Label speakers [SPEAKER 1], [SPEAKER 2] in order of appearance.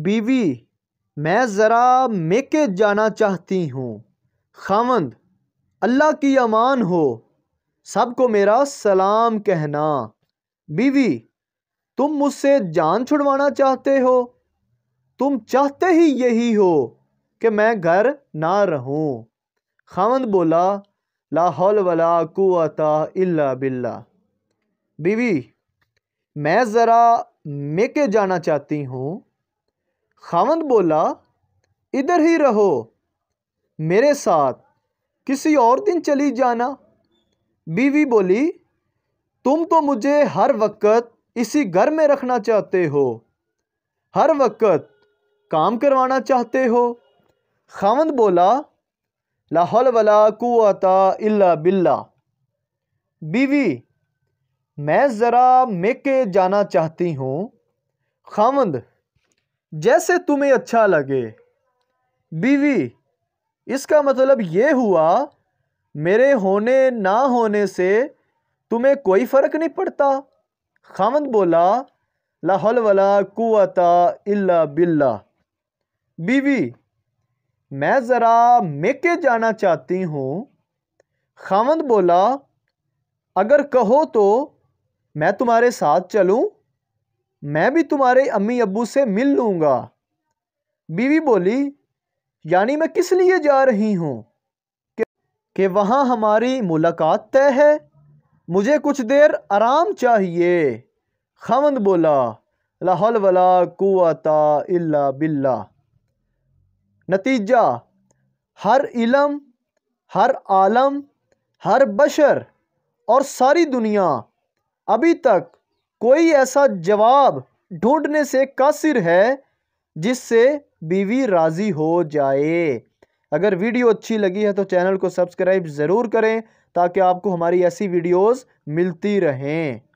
[SPEAKER 1] बीवी मैं ज़रा मेके जाना चाहती हूँ खामंद अल्लाह की अमान हो सबको मेरा सलाम कहना बीवी तुम मुझसे जान छुड़वाना चाहते हो तुम चाहते ही यही हो कि मैं घर ना रहूं खामंद बोला लाहौल वला कुआता इल्ला बिल्ला बीवी मैं ज़रा मेके जाना चाहती हूँ खावंद बोला इधर ही रहो मेरे साथ किसी और दिन चली जाना बीवी बोली तुम तो मुझे हर वक्त इसी घर में रखना चाहते हो हर वक्त काम करवाना चाहते हो खावंद बोला लाहौल वला कुआता इल्ला बिल्ला बीवी मैं ज़रा मेके जाना चाहती हूँ खामंद जैसे तुम्हें अच्छा लगे बीवी इसका मतलब ये हुआ मेरे होने ना होने से तुम्हें कोई फ़र्क नहीं पड़ता खामद बोला लाहौल वला कुता इल्ला बिल्ला बीवी मैं ज़रा मेके जाना चाहती हूँ खामद बोला अगर कहो तो मैं तुम्हारे साथ चलूँ मैं भी तुम्हारे अम्मी अबू से मिल लूँगा बीवी बोली यानी मैं किस लिए जा रही हूँ कि वहाँ हमारी मुलाकात तय है मुझे कुछ देर आराम चाहिए खवंद बोला लाहौल वला कुआता इल्ला बिल्ला नतीजा हर इलम हर आलम हर बशर और सारी दुनिया अभी तक कोई ऐसा जवाब ढूंढने से कासिर है जिससे बीवी राज़ी हो जाए अगर वीडियो अच्छी लगी है तो चैनल को सब्सक्राइब ज़रूर करें ताकि आपको हमारी ऐसी वीडियोस मिलती रहें